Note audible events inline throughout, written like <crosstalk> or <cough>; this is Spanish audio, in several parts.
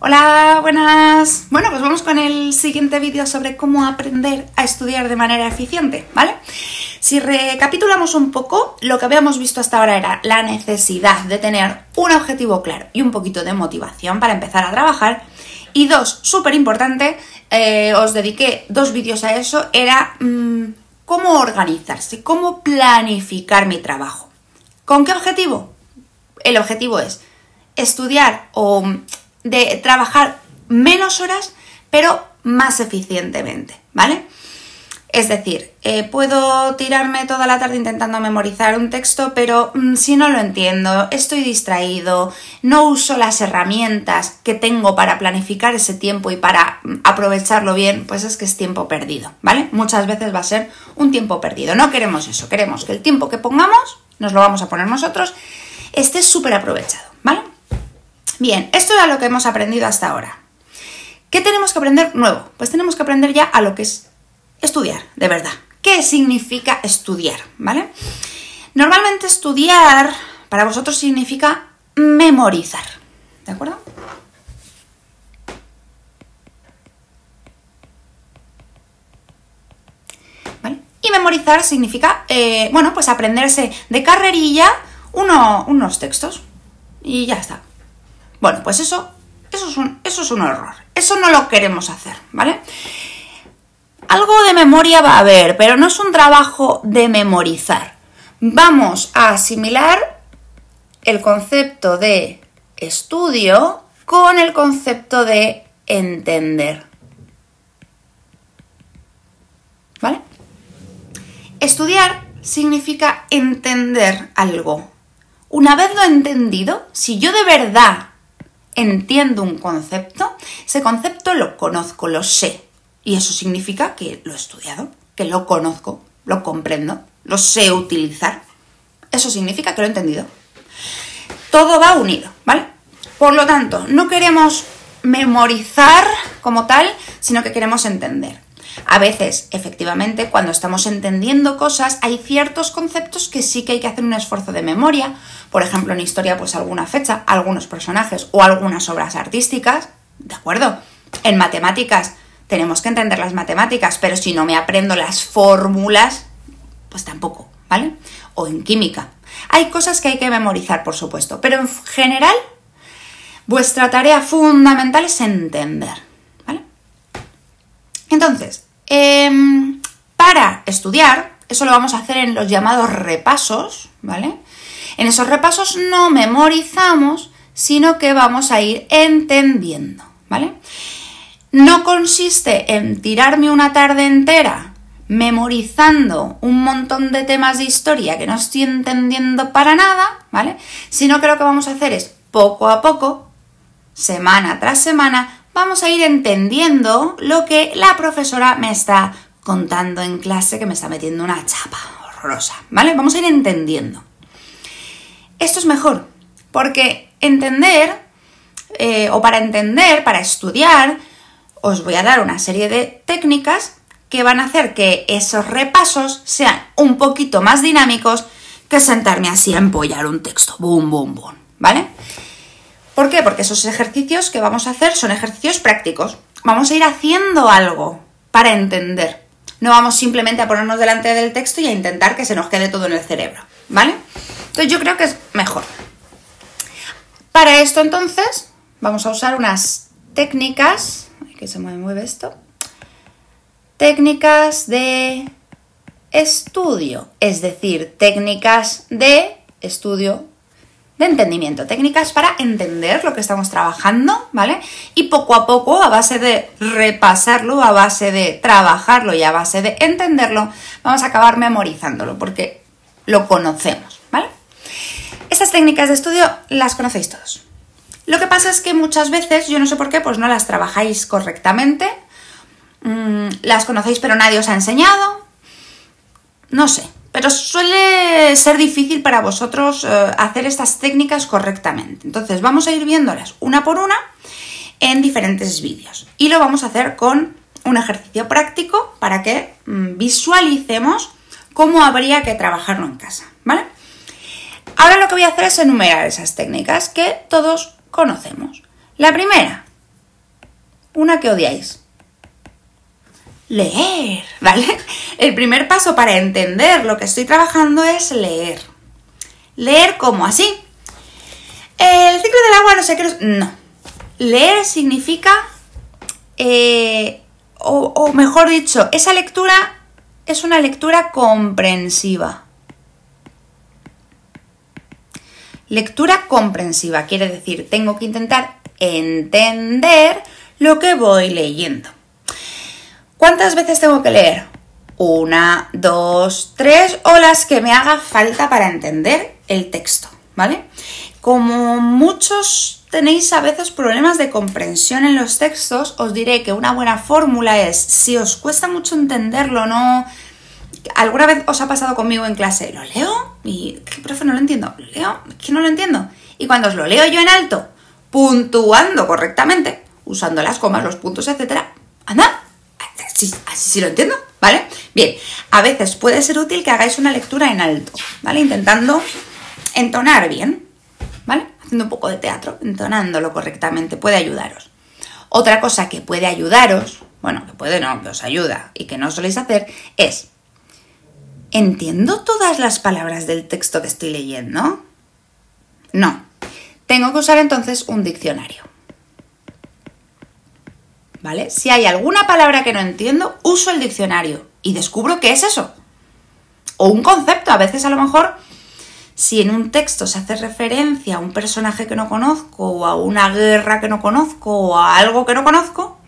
Hola, buenas. Bueno, pues vamos con el siguiente vídeo sobre cómo aprender a estudiar de manera eficiente, ¿vale? Si recapitulamos un poco, lo que habíamos visto hasta ahora era la necesidad de tener un objetivo claro y un poquito de motivación para empezar a trabajar. Y dos, súper importante, eh, os dediqué dos vídeos a eso, era mm, cómo organizarse, cómo planificar mi trabajo. ¿Con qué objetivo? El objetivo es estudiar o mm, de trabajar menos horas, pero más eficientemente, ¿vale? Es decir, eh, puedo tirarme toda la tarde intentando memorizar un texto, pero mm, si no lo entiendo, estoy distraído, no uso las herramientas que tengo para planificar ese tiempo y para mm, aprovecharlo bien, pues es que es tiempo perdido, ¿vale? Muchas veces va a ser un tiempo perdido. No queremos eso, queremos que el tiempo que pongamos, nos lo vamos a poner nosotros, esté súper aprovechado, ¿vale? Bien, esto era lo que hemos aprendido hasta ahora. ¿Qué tenemos que aprender nuevo? Pues tenemos que aprender ya a lo que es estudiar, de verdad. ¿Qué significa estudiar? ¿Vale? Normalmente estudiar para vosotros significa memorizar, ¿de acuerdo? Y memorizar significa, eh, bueno, pues aprenderse de carrerilla unos textos y ya está. Bueno, pues eso, eso es un, es un error. Eso no lo queremos hacer, ¿vale? Algo de memoria va a haber, pero no es un trabajo de memorizar. Vamos a asimilar el concepto de estudio con el concepto de entender. ¿Vale? Estudiar significa entender algo. Una vez lo entendido, si yo de verdad entiendo un concepto, ese concepto lo conozco, lo sé. Y eso significa que lo he estudiado, que lo conozco, lo comprendo, lo sé utilizar. Eso significa que lo he entendido. Todo va unido, ¿vale? Por lo tanto, no queremos memorizar como tal, sino que queremos entender. A veces, efectivamente, cuando estamos entendiendo cosas, hay ciertos conceptos que sí que hay que hacer un esfuerzo de memoria, por ejemplo, en historia, pues alguna fecha, algunos personajes o algunas obras artísticas, ¿de acuerdo? En matemáticas, tenemos que entender las matemáticas, pero si no me aprendo las fórmulas, pues tampoco, ¿vale? O en química. Hay cosas que hay que memorizar, por supuesto, pero en general, vuestra tarea fundamental es entender, ¿vale? Entonces, Em, para estudiar, eso lo vamos a hacer en los llamados repasos, ¿vale? En esos repasos no memorizamos, sino que vamos a ir entendiendo, ¿vale? No consiste en tirarme una tarde entera memorizando un montón de temas de historia que no estoy entendiendo para nada, ¿vale? Sino que lo que vamos a hacer es poco a poco, semana tras semana, vamos a ir entendiendo lo que la profesora me está contando en clase, que me está metiendo una chapa horrorosa, ¿vale? Vamos a ir entendiendo. Esto es mejor, porque entender, eh, o para entender, para estudiar, os voy a dar una serie de técnicas que van a hacer que esos repasos sean un poquito más dinámicos que sentarme así a empollar un texto, boom, boom, boom, ¿vale? ¿Por qué? Porque esos ejercicios que vamos a hacer son ejercicios prácticos. Vamos a ir haciendo algo para entender. No vamos simplemente a ponernos delante del texto y a intentar que se nos quede todo en el cerebro, ¿vale? Entonces yo creo que es mejor. Para esto entonces vamos a usar unas técnicas, que se mueve, mueve esto, técnicas de estudio, es decir, técnicas de estudio de entendimiento, técnicas para entender lo que estamos trabajando, ¿vale? Y poco a poco, a base de repasarlo, a base de trabajarlo y a base de entenderlo, vamos a acabar memorizándolo porque lo conocemos, ¿vale? Esas técnicas de estudio las conocéis todos. Lo que pasa es que muchas veces, yo no sé por qué, pues no las trabajáis correctamente, mm, las conocéis pero nadie os ha enseñado, no sé, pero suele ser difícil para vosotros eh, hacer estas técnicas correctamente. Entonces vamos a ir viéndolas una por una en diferentes vídeos y lo vamos a hacer con un ejercicio práctico para que mm, visualicemos cómo habría que trabajarlo en casa, ¿vale? Ahora lo que voy a hacer es enumerar esas técnicas que todos conocemos. La primera, una que odiáis, leer, ¿vale? El primer paso para entender lo que estoy trabajando es leer. Leer como así. El ciclo del agua no sé qué... No. Leer significa, eh, o mejor dicho, esa lectura es una lectura comprensiva. Lectura comprensiva quiere decir, tengo que intentar entender lo que voy leyendo. ¿Cuántas veces tengo que leer? Una, dos, tres o las que me haga falta para entender el texto, ¿vale? Como muchos tenéis a veces problemas de comprensión en los textos, os diré que una buena fórmula es, si os cuesta mucho entenderlo, no... ¿Alguna vez os ha pasado conmigo en clase? Lo leo y, ¿qué profe? No lo entiendo. Lo leo, que no lo entiendo. Y cuando os lo leo yo en alto, puntuando correctamente, usando las comas, los puntos, etcétera, anda, así sí lo entiendo, ¿vale? Bien, a veces puede ser útil que hagáis una lectura en alto, ¿vale? Intentando entonar bien, ¿vale? Haciendo un poco de teatro, entonándolo correctamente, puede ayudaros. Otra cosa que puede ayudaros, bueno, que puede no, que os ayuda y que no soléis hacer, es, ¿entiendo todas las palabras del texto que estoy leyendo? No. Tengo que usar entonces un diccionario. Si hay alguna palabra que no entiendo, uso el diccionario y descubro qué es eso. O un concepto, a veces a lo mejor, si en un texto se hace referencia a un personaje que no conozco, o a una guerra que no conozco, o a algo que no conozco,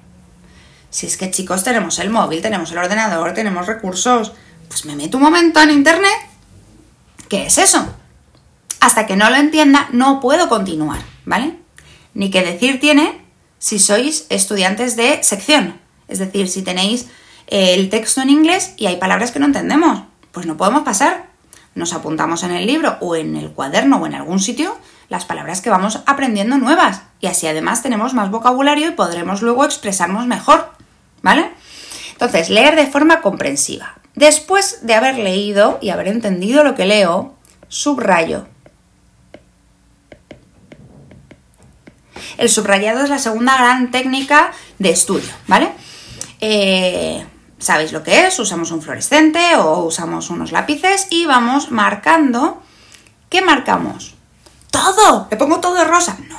si es que chicos tenemos el móvil, tenemos el ordenador, tenemos recursos, pues me meto un momento en internet. ¿Qué es eso? Hasta que no lo entienda, no puedo continuar, ¿vale? Ni que decir tiene si sois estudiantes de sección. Es decir, si tenéis eh, el texto en inglés y hay palabras que no entendemos, pues no podemos pasar. Nos apuntamos en el libro o en el cuaderno o en algún sitio las palabras que vamos aprendiendo nuevas y así además tenemos más vocabulario y podremos luego expresarnos mejor, ¿vale? Entonces, leer de forma comprensiva. Después de haber leído y haber entendido lo que leo, subrayo. El subrayado es la segunda gran técnica de estudio, ¿vale? Eh, Sabéis lo que es, usamos un fluorescente o usamos unos lápices y vamos marcando. ¿Qué marcamos? ¡Todo! ¿Le pongo todo de rosa? No.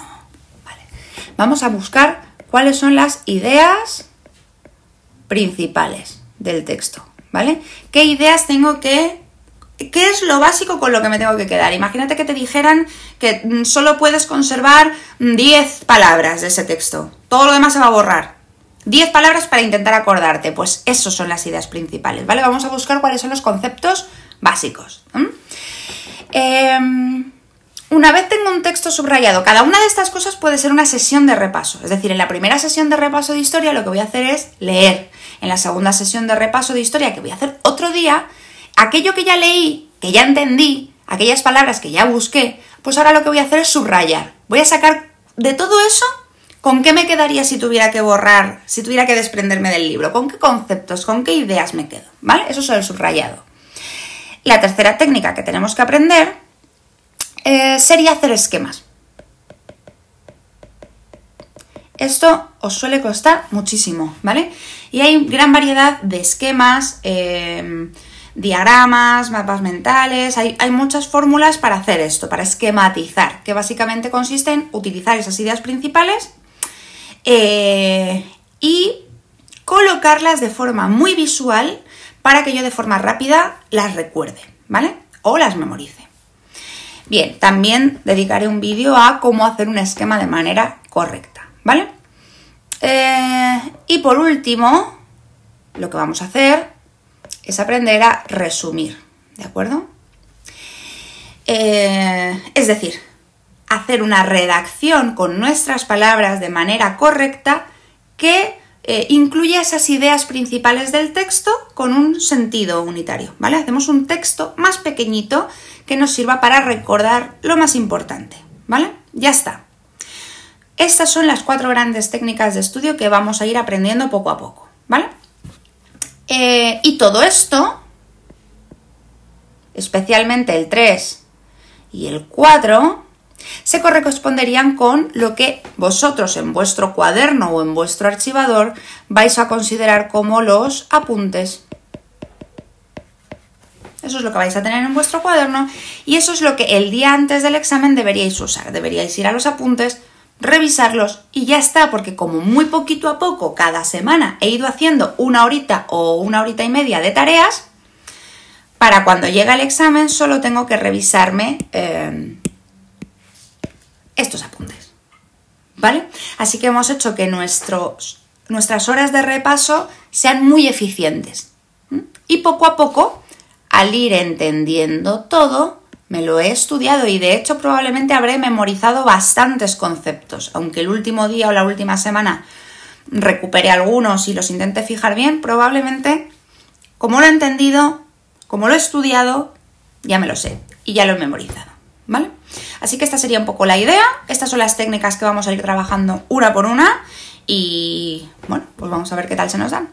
Vamos a buscar cuáles son las ideas principales del texto, ¿vale? ¿Qué ideas tengo que ¿Qué es lo básico con lo que me tengo que quedar? Imagínate que te dijeran que mm, solo puedes conservar 10 mm, palabras de ese texto. Todo lo demás se va a borrar. 10 palabras para intentar acordarte. Pues esas son las ideas principales, ¿vale? Vamos a buscar cuáles son los conceptos básicos. Em, una vez tengo un texto subrayado, cada una de estas cosas puede ser una sesión de repaso. Es decir, en la primera sesión de repaso de historia lo que voy a hacer es leer. En la segunda sesión de repaso de historia que voy a hacer otro día, aquello que ya leí, que ya entendí, aquellas palabras que ya busqué, pues ahora lo que voy a hacer es subrayar. Voy a sacar de todo eso ¿Con qué me quedaría si tuviera que borrar, si tuviera que desprenderme del libro? ¿Con qué conceptos, con qué ideas me quedo? ¿Vale? Eso es el subrayado. La tercera técnica que tenemos que aprender eh, sería hacer esquemas. Esto os suele costar muchísimo, ¿vale? Y hay gran variedad de esquemas. Eh, diagramas, mapas mentales, hay, muchas fórmulas para hacer esto, para esquematizar, que básicamente consiste en utilizar esas ideas principales eh, y colocarlas de forma muy visual para que yo de forma rápida las recuerde, ¿vale? O las memorice. Bien, también dedicaré un vídeo a cómo hacer un esquema de manera correcta, ¿vale? Eh, y por último, lo que vamos a hacer es aprender a resumir, ¿de acuerdo? Eh, es decir, hacer una redacción con nuestras palabras de manera correcta que eh, incluya esas ideas principales del texto con un sentido unitario, ¿vale? Hacemos un texto más pequeñito que nos sirva para recordar lo más importante, ¿vale? Ya está. Estas son las cuatro grandes técnicas de estudio que vamos a ir aprendiendo poco a poco, ¿vale? Eh, y todo esto, especialmente el 3 y el 4, se corresponderían con lo que vosotros en vuestro cuaderno o en vuestro archivador vais a considerar como los apuntes. Eso es lo que vais a tener en vuestro cuaderno y eso es lo que el día antes del examen deberíais usar. Deberíais ir a los apuntes revisarlos y ya está, porque como muy poquito a poco cada semana he ido haciendo una horita o una horita y media de tareas, para cuando llega el examen solo tengo que revisarme eh, estos apuntes. ¿Vale? Así que hemos hecho que nuestras horas de repaso sean muy eficientes. Y poco a poco, al ir entendiendo todo, me lo he estudiado y de hecho probablemente habré memorizado bastantes conceptos, aunque el último día o la última semana recupere algunos y los intente fijar bien, probablemente, como lo he entendido, como lo he estudiado, ya me lo sé y ya lo he memorizado, ¿vale? Así que esta sería un poco la idea, estas son las técnicas que vamos a ir trabajando una por una y bueno, pues vamos a ver qué tal se nos dan.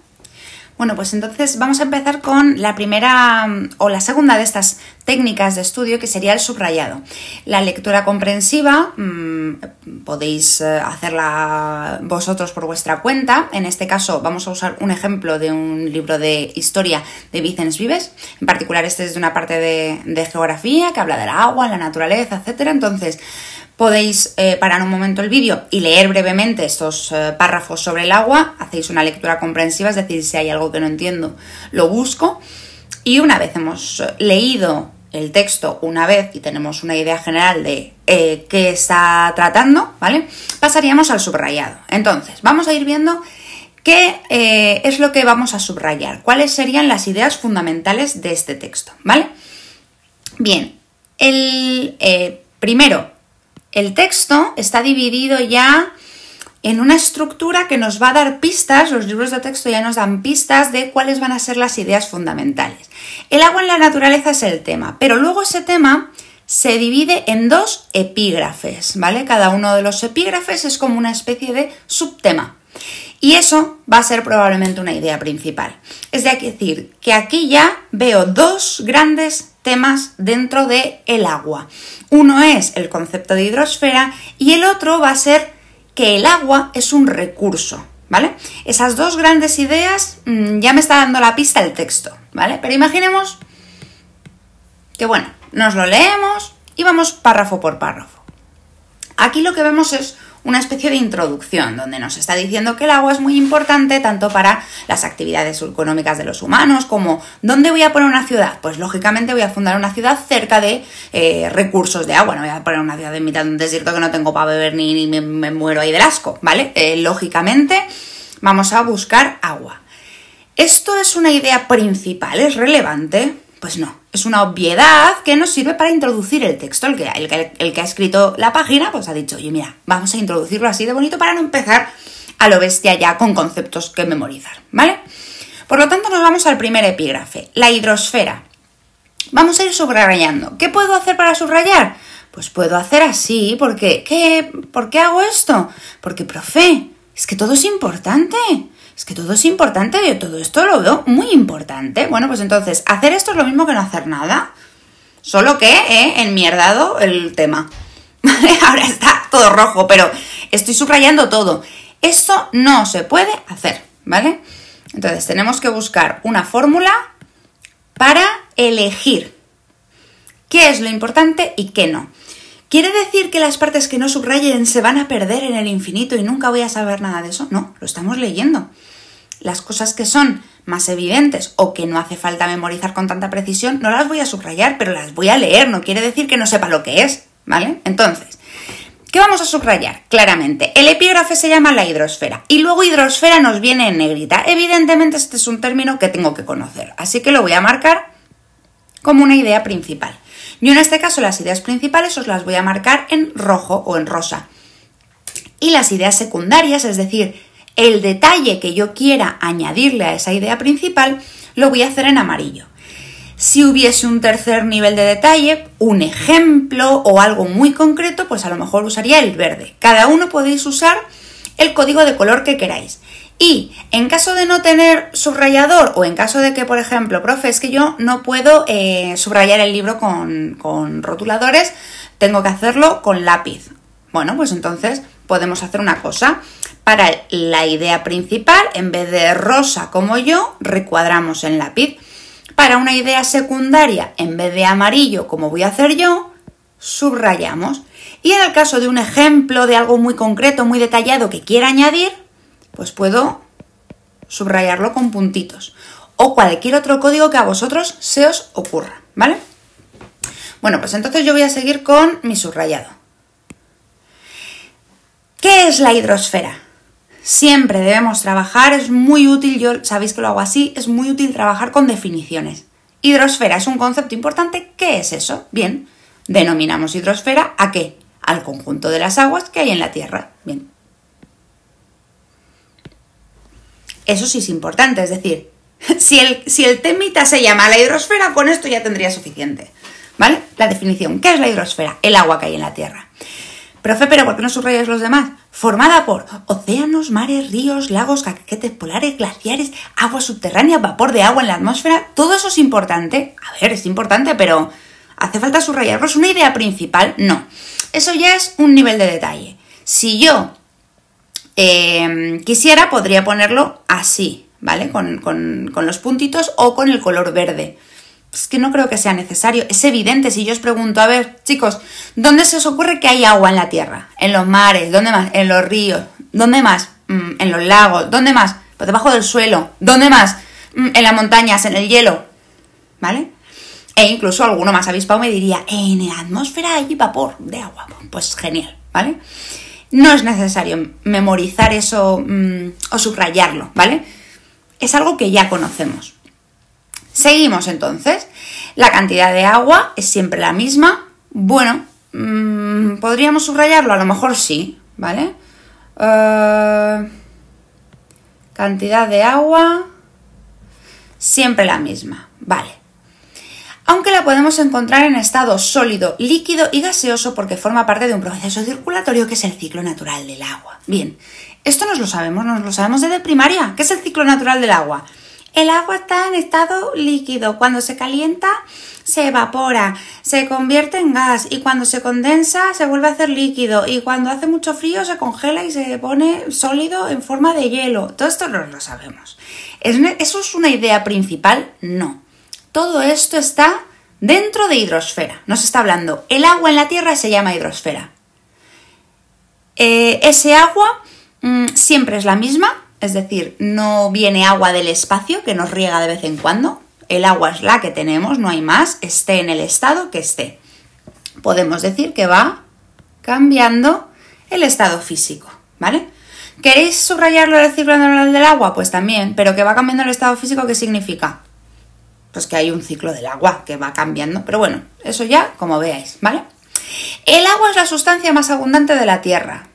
Bueno, pues entonces vamos a empezar con la primera mm, o la segunda de estas técnicas de estudio que sería el subrayado. La lectura comprensiva mm, podéis eh, hacerla vosotros por vuestra cuenta. En este caso vamos a usar un ejemplo de un libro de historia de Vicens Vives. En particular este es de una parte de, geografía que habla del agua, la naturaleza, etc. Entonces podéis eh, parar un momento el vídeo y leer brevemente estos eh, párrafos sobre el agua, hacéis una lectura comprensiva, es decir, si hay algo que no entiendo, lo busco. Y una vez hemos eh, leído el texto una vez y tenemos una idea general de qué está tratando, ¿vale? Pasaríamos al subrayado. Entonces, vamos a ir viendo qué es lo que vamos a subrayar, cuáles serían las ideas fundamentales de este texto, ¿vale? Bien, el primero, el texto está dividido ya en una estructura que nos va a dar pistas, los libros de texto ya nos dan pistas de cuáles van a ser las ideas fundamentales. El agua en la naturaleza es el tema, pero luego ese tema se divide en dos epígrafes, ¿vale? Cada uno de los epígrafes es como una especie de subtema. Y eso va a ser probablemente una idea principal. Es decir, que aquí ya veo dos grandes temas dentro de el agua. Uno es el concepto de hidrosfera y el otro va a ser que el agua es un recurso, ¿vale? Esas dos grandes ideas mm, ya me está dando la pista el texto, ¿vale? Pero imaginemos que bueno, nos lo leemos y vamos párrafo por párrafo. Aquí lo que vemos es una especie de introducción donde nos está diciendo que el agua es muy importante tanto para las actividades económicas de los humanos como dónde voy a poner una ciudad. Pues lógicamente voy a fundar una ciudad cerca de eh, recursos de agua, no voy a poner una ciudad en mitad de un desierto que no tengo para beber ni, me, muero ahí del asco, ¿vale? Eh, lógicamente vamos a buscar agua. Esto es una idea principal, es relevante. Pues no, es una obviedad que nos sirve para introducir el texto. El que, ha escrito la página, pues ha dicho, oye, mira, vamos a introducirlo así de bonito para no empezar a lo bestia ya con conceptos que memorizar, ¿vale? Por lo tanto, nos vamos al primer epígrafe, la hidrosfera. Vamos a ir subrayando. ¿Qué puedo hacer para subrayar? Pues puedo hacer así, porque ¿qué? ¿Por qué hago esto? Porque, profe, es que todo es importante. Es que todo es importante, yo todo esto lo veo muy importante. Bueno, pues entonces, hacer esto es lo mismo que no hacer nada, solo que he enmierdado el tema. <laughs> Ahora está todo rojo, pero estoy subrayando todo. Esto no se puede hacer, ¿vale? Entonces, tenemos que buscar una fórmula para elegir qué es lo importante y qué no. ¿Quiere decir que las partes que no subrayen se van a perder en el infinito y nunca voy a saber nada de eso? No, lo estamos leyendo. Las cosas que son más evidentes o que no hace falta memorizar con tanta precisión, no las voy a subrayar, pero las voy a leer, no quiere decir que no sepa lo que es, ¿vale? Entonces, ¿qué vamos a subrayar? Claramente, el epígrafe se llama la hidrosfera y luego hidrosfera nos viene en negrita. Evidentemente este es un término que tengo que conocer, así que lo voy a marcar como una idea principal. Yo en este caso las ideas principales os las voy a marcar en rojo o en rosa. Y las ideas secundarias, es decir, el detalle que yo quiera añadirle a esa idea principal, lo voy a hacer en amarillo. Si hubiese un tercer nivel de detalle, un ejemplo o algo muy concreto, pues a lo mejor usaría el verde. Cada uno podéis usar el código de color que queráis. Y en caso de no tener subrayador o en caso de que, por ejemplo, profe, es que yo no puedo eh, subrayar el libro con, con rotuladores, tengo que hacerlo con lápiz. Bueno, pues entonces podemos hacer una cosa. Para la idea principal, en vez de rosa como yo, recuadramos en lápiz. Para una idea secundaria, en vez de amarillo como voy a hacer yo, subrayamos. Y en el caso de un ejemplo de algo muy concreto, muy detallado que quiera añadir, pues puedo subrayarlo con puntitos o cualquier otro código que a vosotros se os ocurra, ¿vale? Bueno, pues entonces yo voy a seguir con mi subrayado. ¿Qué es la hidrosfera? Siempre debemos trabajar, es muy útil, yo sabéis que lo hago así, es muy útil trabajar con definiciones. Hidrosfera es un concepto importante, ¿qué es eso? Bien, denominamos hidrosfera a qué? Al conjunto de las aguas que hay en la Tierra. Bien, Eso sí es importante, es decir, <laughs> si el, si el temita se llama la hidrosfera, con esto ya tendría suficiente. ¿Vale? La definición. ¿Qué es la hidrosfera? El agua que hay en la Tierra. Profe, pero ¿por qué no subrayas los demás? Formada por océanos, mares, ríos, lagos, caquetes polares, glaciares, agua subterránea, vapor de agua en la atmósfera. Todo eso es importante. A ver, es importante, pero ¿hace falta subrayarlos? ¿Una idea principal? No. Eso ya es un nivel de detalle. Si yo Em, quisiera, podría ponerlo así, ¿vale? Con, los puntitos o con el color verde. Es que no creo que sea necesario. Es evidente, si yo os pregunto, a ver, chicos, ¿dónde se os ocurre que hay agua en la tierra? En los mares, ¿dónde más? En los ríos, ¿dónde más? Mm, en los lagos, ¿dónde más? Pues debajo del suelo, ¿dónde más? Mm, en las montañas, en el hielo, ¿vale? E incluso alguno más avispado me diría, en la atmósfera hay vapor de agua. Pues genial, ¿vale? no es necesario memorizar eso mm, o subrayarlo, ¿vale? Es algo que ya conocemos. Seguimos entonces. La cantidad de agua es siempre la misma. Bueno, mm, ¿podríamos subrayarlo? A lo mejor sí, ¿vale? Eh, cantidad de agua, siempre la misma, ¿vale? aunque la podemos encontrar en estado sólido, líquido y gaseoso porque forma parte de un proceso circulatorio que es el ciclo natural del agua. Bien, esto nos lo sabemos, nos lo sabemos desde primaria, ¿Qué es el ciclo natural del agua. El agua está en estado líquido, cuando se calienta se evapora, se convierte en gas y cuando se condensa se vuelve a hacer líquido y cuando hace mucho frío se congela y se pone sólido en forma de hielo. Todo esto no lo sabemos. ¿Eso es una idea principal? No. Todo esto está dentro de hidrosfera. Nos está hablando. El agua en la Tierra se llama hidrosfera. Eh, ese agua mm, siempre es la misma, es decir, no viene agua del espacio que nos riega de vez en cuando. El agua es la que tenemos, no hay más, esté en el estado que esté. Podemos decir que va cambiando el estado físico, ¿vale? ¿Queréis subrayarlo normal del agua? Pues también, pero que va cambiando el estado físico, ¿qué significa? pues que hay un ciclo del agua que va cambiando, pero bueno, eso ya como veáis, ¿vale? El agua es la sustancia más abundante de la Tierra.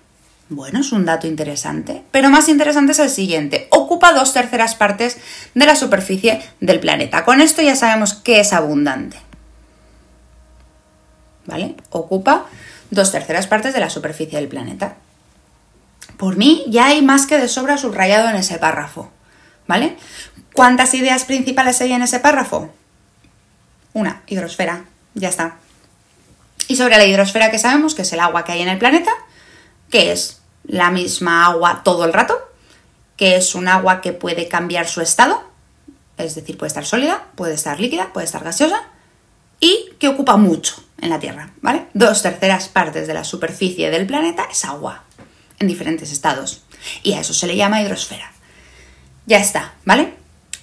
Bueno, es un dato interesante, pero más interesante es el siguiente. Ocupa dos terceras partes de la superficie del planeta. Con esto ya sabemos que es abundante. ¿Vale? Ocupa dos terceras partes de la superficie del planeta. Por mí ya hay más que de sobra subrayado en ese párrafo. ¿Vale? ¿Cuántas ideas principales hay en ese párrafo? Una, hidrosfera, ya está. Y sobre la hidrosfera que sabemos, que es el agua que hay en el planeta, que es la misma agua todo el rato, que es un agua que puede cambiar su estado, es decir, puede estar sólida, puede estar líquida, puede estar gaseosa, y que ocupa mucho en la Tierra, ¿vale? Dos terceras partes de la superficie del planeta es agua, en diferentes estados. Y a eso se le llama hidrosfera. Ya está, ¿vale?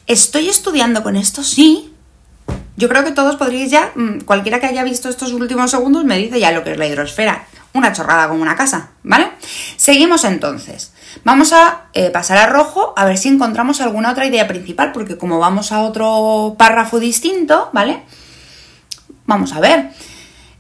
¿Estoy estudiando con esto? Sí. Yo creo que todos podríais ya, mm, cualquiera que haya visto estos últimos segundos me dice ya lo que es la hidrosfera. Una chorrada como una casa, ¿vale? Seguimos entonces. Vamos a eh, pasar a rojo a ver si encontramos alguna otra idea principal, porque como vamos a otro párrafo distinto, ¿vale? Vamos a ver.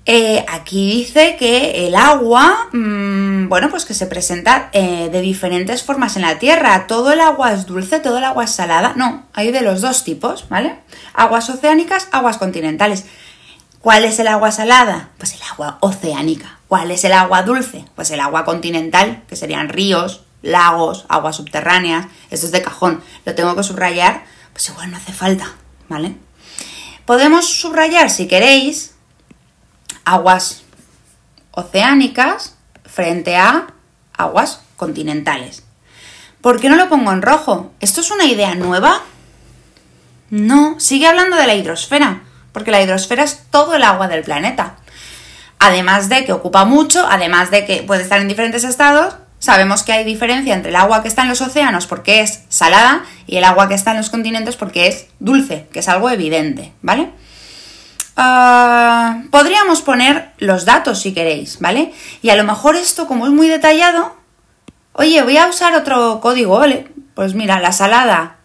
Eh, aquí dice que el agua, mm, bueno, pues que se presenta eh, de diferentes formas en la Tierra. Todo el agua es dulce, todo el agua es salada. No, hay de los dos tipos, ¿vale? Aguas oceánicas, aguas continentales. ¿Cuál es el agua salada? Pues el agua oceánica. ¿Cuál es el agua dulce? Pues el agua continental, que serían ríos, lagos, aguas subterráneas. Esto es de cajón. Lo tengo que subrayar, pues igual no hace falta, ¿vale? Podemos subrayar, si queréis, aguas oceánicas frente a aguas continentales. ¿Por qué no lo pongo en rojo? ¿Esto es una idea nueva? No, sigue hablando de la hidrosfera, porque la hidrosfera es todo el agua del planeta. Además de que ocupa mucho, además de que puede estar en diferentes estados, sabemos que hay diferencia entre el agua que está en los océanos porque es salada y el agua que está en los continentes porque es dulce, que es algo evidente, ¿vale? Ah, podríamos poner los datos si queréis, ¿vale? Y a lo mejor esto, como es muy detallado, oye, voy a usar otro código, ¿vale? Pues mira, la salada,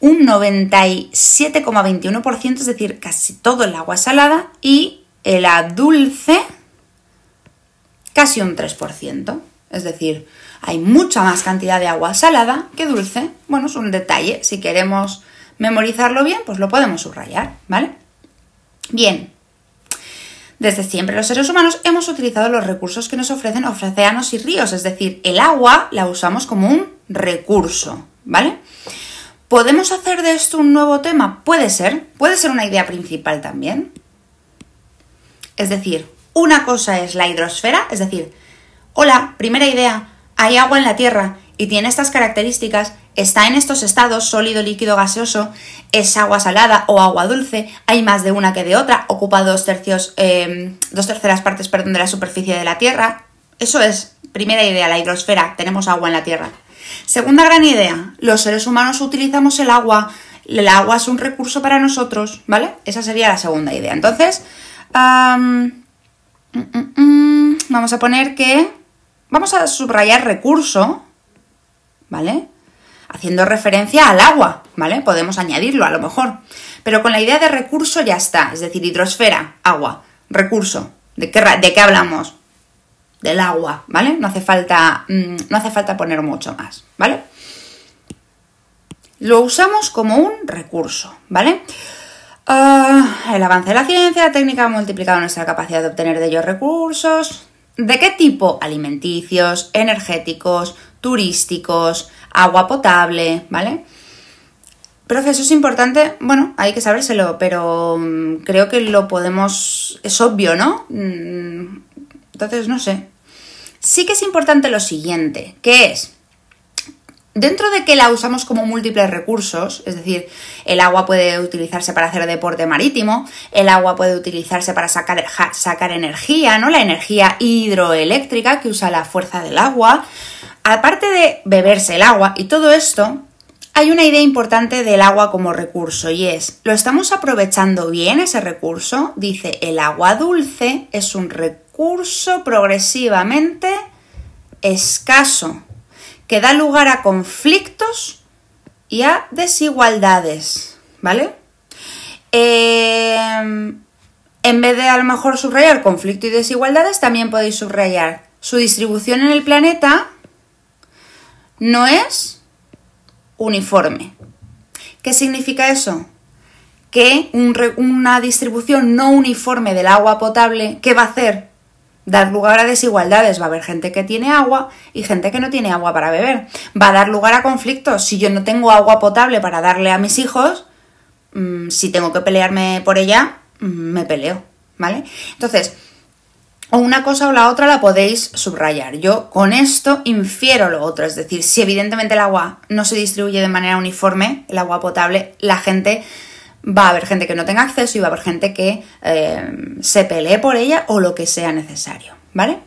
un 97,21%, es decir, casi todo el agua salada, y el dulce, casi un 3%. Es decir, hay mucha más cantidad de agua salada que dulce. Bueno, es un detalle. Si queremos memorizarlo bien, pues lo podemos subrayar, ¿vale? Bien, desde siempre los seres humanos hemos utilizado los recursos que nos ofrecen océanos y ríos, es decir, el agua la usamos como un recurso, ¿vale? ¿Podemos hacer de esto un nuevo tema? Puede ser, puede ser una idea principal también. Es decir, una cosa es la hidrosfera, es decir, hola, primera idea, hay agua en la Tierra y tiene estas características Está en estos estados sólido, líquido, gaseoso, es agua salada o agua dulce, hay más de una que de otra, ocupa dos, tercios, em, dos terceras partes de la superficie de la Tierra. Eso es, primera idea, la hidrosfera, tenemos agua en la Tierra. Segunda gran idea, los seres humanos utilizamos el agua, el agua es un recurso para nosotros, ¿vale? Esa sería la segunda idea. Entonces, mm, mm, mm, vamos a poner que, vamos a subrayar recurso, ¿vale? haciendo referencia al agua, ¿vale? Podemos añadirlo a lo mejor. Pero con la idea de recurso ya está, es decir, hidrosfera, agua, recurso. ¿De qué, de qué hablamos? Del agua, ¿vale? No hace, falta, mm, no hace falta poner mucho más, ¿vale? Lo usamos como un recurso, ¿vale? Ah, el avance de la ciencia, la técnica ha multiplicado nuestra capacidad de obtener de ellos recursos. ¿De qué tipo? Alimenticios, energéticos, turísticos, agua potable, ¿vale? Proceso es importante. Bueno, hay que sabérselo, pero mm, creo que lo podemos. Es obvio, ¿no? Mm, entonces, no sé. Sí que es importante lo siguiente, que es. Dentro de que la usamos como múltiples recursos, es decir, el agua puede utilizarse para hacer deporte marítimo, el agua puede utilizarse para sacar, sacar energía, ¿no? La energía hidroeléctrica que usa la fuerza del agua, aparte de beberse el agua y todo esto, hay una idea importante del agua como recurso y es, ¿lo estamos aprovechando bien ese recurso? Dice, el agua dulce es un recurso progresivamente escaso, que da lugar a conflictos y a desigualdades, ¿vale? Em, en vez de a lo mejor subrayar conflicto y desigualdades, también podéis subrayar su distribución en el planeta, no es uniforme. ¿Qué significa eso? Que una distribución no uniforme del agua potable, ¿qué va a hacer? Dar lugar a desigualdades. Va a haber gente que tiene agua y gente que no tiene agua para beber. Va a dar lugar a conflictos. Si yo no tengo agua potable para darle a mis hijos, mm, si tengo que pelearme por ella, mm, me peleo. ¿Vale? Entonces, o una cosa o la otra la podéis subrayar. Yo con esto infiero lo otro, es decir, si evidentemente el agua no se distribuye de manera uniforme, el agua potable, la gente va a haber gente que no tenga acceso y va a haber gente que eh, se pelee por ella o lo que sea necesario, ¿vale?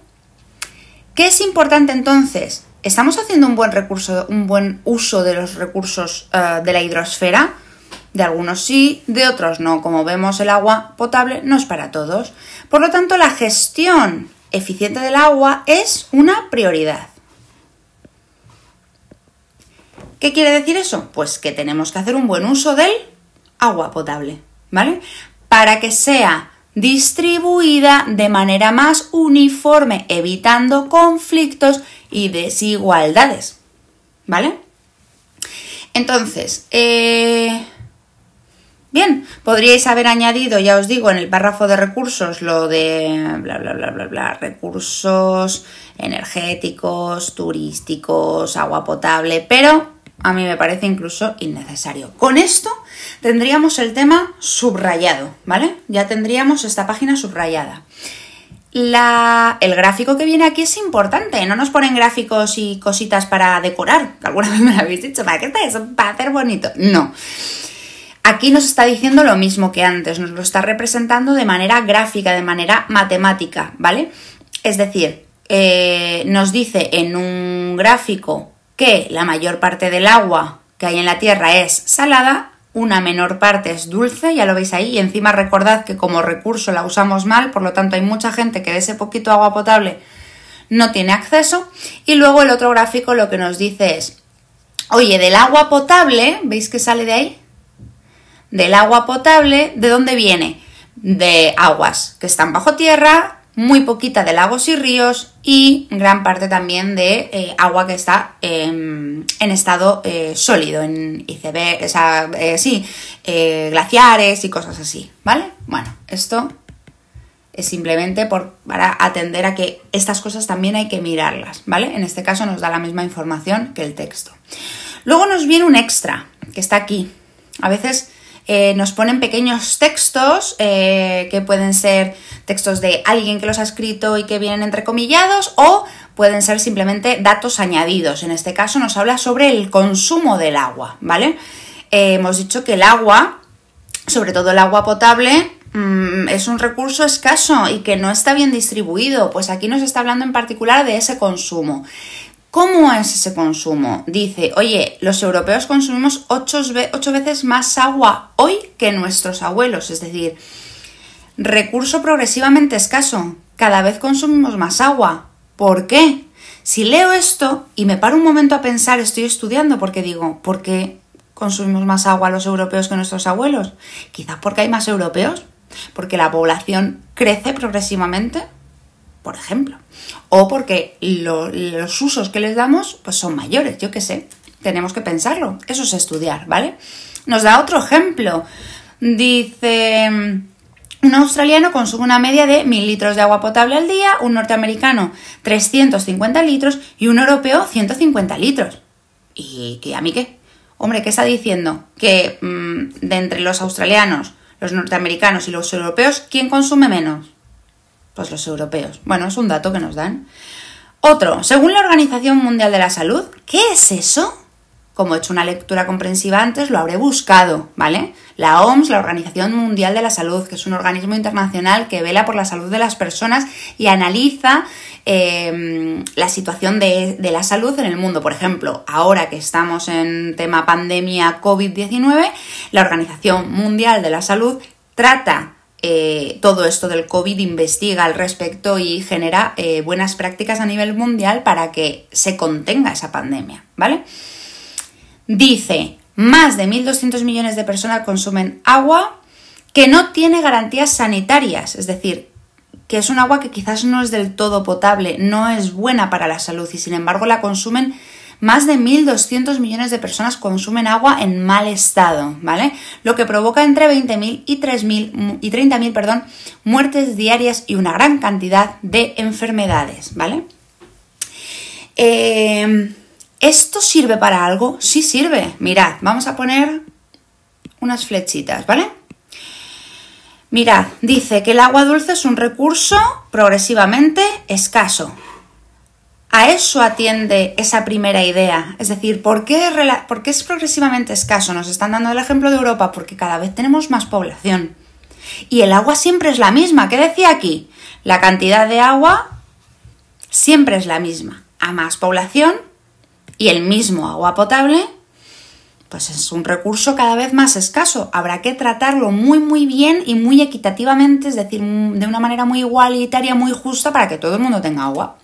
¿Qué es importante entonces? ¿Estamos haciendo un buen recurso, un buen uso de los recursos eh, de la hidrosfera? De algunos sí, de otros no. Como vemos, el agua potable no es para todos. Por lo tanto, la gestión eficiente del agua es una prioridad. ¿Qué quiere decir eso? Pues que tenemos que hacer un buen uso del agua potable, ¿vale? Para que sea distribuida de manera más uniforme, evitando conflictos y desigualdades, ¿vale? Entonces, eh, Bien, podríais haber añadido, ya os digo, en el párrafo de recursos lo de bla, bla, bla, bla, bla, recursos energéticos, turísticos, agua potable, pero a mí me parece incluso innecesario. Con esto tendríamos el tema subrayado, ¿vale? Ya tendríamos esta página subrayada. La, el gráfico que viene aquí es importante, no nos ponen gráficos y cositas para decorar, alguna vez me lo habéis dicho, ¿para qué tal? eso? Para hacer bonito. No. Aquí nos está diciendo lo mismo que antes, nos lo está representando de manera gráfica, de manera matemática, ¿vale? Es decir, eh, nos dice en un gráfico que la mayor parte del agua que hay en la Tierra es salada, una menor parte es dulce, ya lo veis ahí, y encima recordad que como recurso la usamos mal, por lo tanto hay mucha gente que de ese poquito agua potable no tiene acceso, y luego el otro gráfico lo que nos dice es, oye, del agua potable, ¿veis que sale de ahí? del agua potable, ¿de dónde viene? De aguas que están bajo tierra, muy poquita de lagos y ríos y gran parte también de eh, agua que está en estado eh, sólido, en eh, sí, glaciares y cosas así, ¿vale? Bueno, esto es simplemente para atender a que estas cosas también hay que mirarlas, ¿vale? En este caso nos da la misma información que el texto. Luego nos viene un extra, que está aquí. A veces eh, nos ponen pequeños textos eh, que pueden ser textos de alguien que los ha escrito y que vienen entrecomillados o pueden ser simplemente datos añadidos. En este caso nos habla sobre el consumo del agua, ¿vale? Eh, hemos dicho que el agua, sobre todo el agua potable, mm, es un recurso escaso y que no está bien distribuido, pues aquí nos está hablando en particular de ese consumo. ¿Cómo es ese consumo? Dice, oye, los europeos consumimos ocho, veces más agua hoy que nuestros abuelos, es decir, recurso progresivamente escaso, cada vez consumimos más agua. ¿Por qué? Si leo esto y me paro un momento a pensar, estoy estudiando porque digo, ¿por qué consumimos más agua los europeos que nuestros abuelos? Quizás porque hay más europeos, porque la población crece progresivamente por ejemplo. O porque los usos que les damos pues son mayores, yo qué sé. Tenemos que pensarlo. Eso es estudiar, ¿vale? Nos da otro ejemplo. Dice, un australiano consume una media de 1.000 litros de agua potable al día, un norteamericano 350 litros y un europeo 150 litros. ¿Y qué a mí qué? Hombre, ¿qué está diciendo? Que mm, de entre los australianos, los norteamericanos y los europeos, ¿quién consume menos? Pues los europeos. Bueno, es un dato que nos dan. Otro, según la Organización Mundial de la Salud, ¿qué es eso? Como he hecho una lectura comprensiva antes, lo habré buscado, ¿vale? La OMS, la Organización Mundial de la Salud, que es un organismo internacional que vela por la salud de las personas y analiza em, la situación de, de, la salud en el mundo. Por ejemplo, ahora que estamos en tema pandemia COVID-19, la Organización Mundial de la Salud trata eh, todo esto del COVID investiga al respecto y genera eh, buenas prácticas a nivel mundial para que se contenga esa pandemia, ¿vale? Dice, más de 1.200 millones de personas consumen agua que no tiene garantías sanitarias, es decir, que es un agua que quizás no es del todo potable, no es buena para la salud y sin embargo la consumen más de 1.200 millones de personas consumen agua en mal estado, ¿vale? Lo que provoca entre 20.000 y, y 30.000 perdón, muertes diarias y una gran cantidad de enfermedades, ¿vale? Em, ¿Esto sirve para algo? Sí sirve. Mirad, vamos a poner unas flechitas, ¿vale? Mirad, dice que el agua dulce es un recurso progresivamente escaso, a eso atiende esa primera idea. Es decir, ¿por qué, es progresivamente escaso? Nos están dando el ejemplo de Europa porque cada vez tenemos más población. Y el agua siempre es la misma. ¿Qué decía aquí? La cantidad de agua siempre es la misma. A más población y el mismo agua potable, pues es un recurso cada vez más escaso. Habrá que tratarlo muy, muy bien y muy equitativamente, es decir, de una manera muy igualitaria, muy justa para que todo el mundo tenga agua.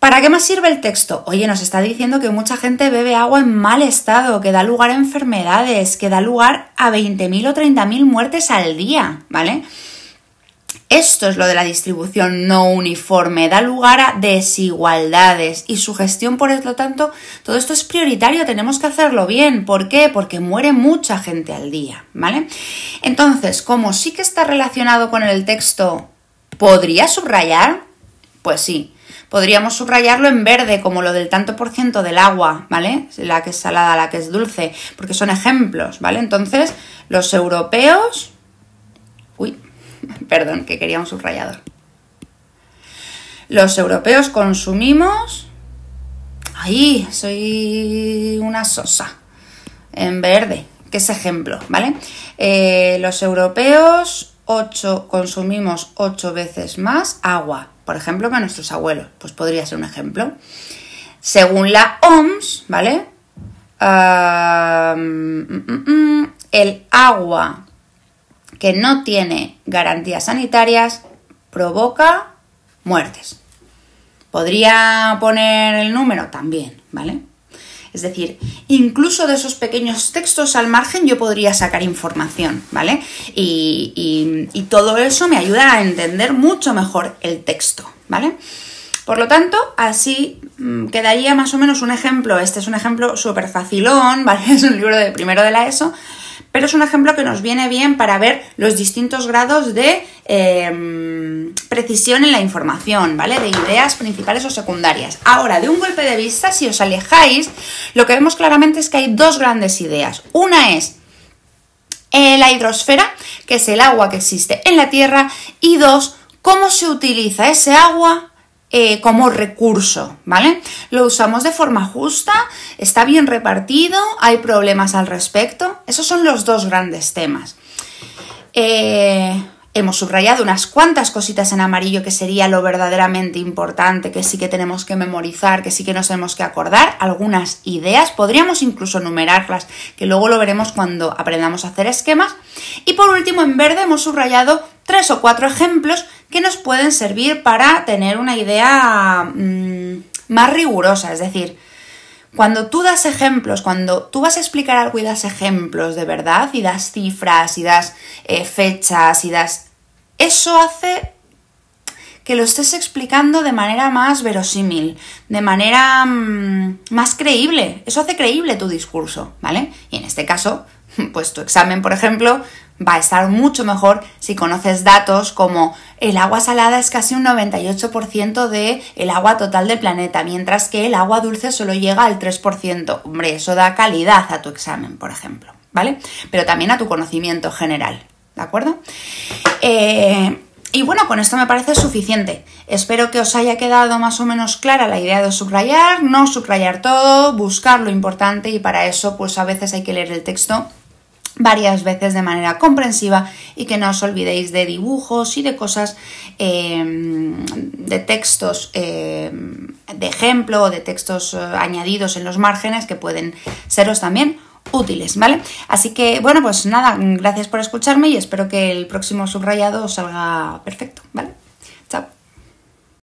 ¿Para qué más sirve el texto? Oye, nos está diciendo que mucha gente bebe agua en mal estado, que da lugar a enfermedades, que da lugar a 20.000 o 30.000 muertes al día, ¿vale? Esto es lo de la distribución no uniforme, da lugar a desigualdades y su gestión, por lo tanto, todo esto es prioritario, tenemos que hacerlo bien. ¿Por qué? Porque muere mucha gente al día, ¿vale? Entonces, como sí que está relacionado con el texto, ¿podría subrayar? Pues sí. Podríamos subrayarlo en verde, como lo del tanto por ciento del agua, ¿vale? La que es salada, la que es dulce, porque son ejemplos, ¿vale? Entonces, los europeos... Uy, <laughs> perdón, que quería un subrayador. Los europeos consumimos... Ahí, soy una sosa. En verde, que es ejemplo, ¿vale? Eh, los europeos consumimos ocho veces más agua por ejemplo, que a nuestros abuelos. Pues podría ser un ejemplo. Según la OMS, ¿vale? Mm, mm, mm, el agua que no tiene garantías sanitarias provoca muertes. ¿Podría poner el número? También, ¿vale? Es decir, incluso de esos pequeños textos al margen yo podría sacar información, ¿vale? Y, todo eso me ayuda a entender mucho mejor el texto, ¿vale? Por lo tanto, así mm, quedaría más o menos un ejemplo. Este es un ejemplo súper facilón, <laughs> ¿vale? Es un libro de primero de la ESO, pero es un ejemplo que nos viene bien para ver los distintos grados de em, precisión en la información, ¿vale? De ideas principales o secundarias. Ahora, de un golpe de vista, si os alejáis, lo que vemos claramente es que hay dos grandes ideas. Una es eh, la hidrosfera, que es el agua que existe en la Tierra, y dos, cómo se utiliza ese agua eh, como recurso, ¿vale? Lo usamos de forma justa, está bien repartido, hay problemas al respecto. Esos son los dos grandes temas. Eh, hemos subrayado unas cuantas cositas en amarillo que sería lo verdaderamente importante, que sí que tenemos que memorizar, que sí que nos tenemos que acordar, algunas ideas, podríamos incluso numerarlas, que luego lo veremos cuando aprendamos a hacer esquemas. Y por último, en verde hemos subrayado tres o cuatro ejemplos que nos pueden servir para tener una idea mm, más rigurosa. Es decir, cuando tú das ejemplos, cuando tú vas a explicar algo y das ejemplos de verdad, y das cifras, y das eh, fechas, y das... Eso hace que lo estés explicando de manera más verosímil, de manera mm, más creíble. Eso hace creíble tu discurso, ¿vale? Y en este caso, <laughs> pues tu examen, por ejemplo, va a estar mucho mejor si conoces datos como el agua salada es casi un 98% de el agua total del planeta, mientras que el agua dulce solo llega al 3%. Hombre, eso da calidad a tu examen, por ejemplo, ¿vale? Pero también a tu conocimiento general, ¿de acuerdo? Eh, y bueno, con esto me parece suficiente. Espero que os haya quedado más o menos clara la idea de subrayar, no subrayar todo, buscar lo importante y para eso pues a veces hay que leer el texto varias veces de manera comprensiva y que no os olvidéis de dibujos y de cosas em, de textos em, de ejemplo o de textos eh, añadidos en los márgenes que pueden seros también útiles, ¿vale? Así que, bueno, pues nada, gracias por escucharme y espero que el próximo subrayado os salga perfecto, ¿vale?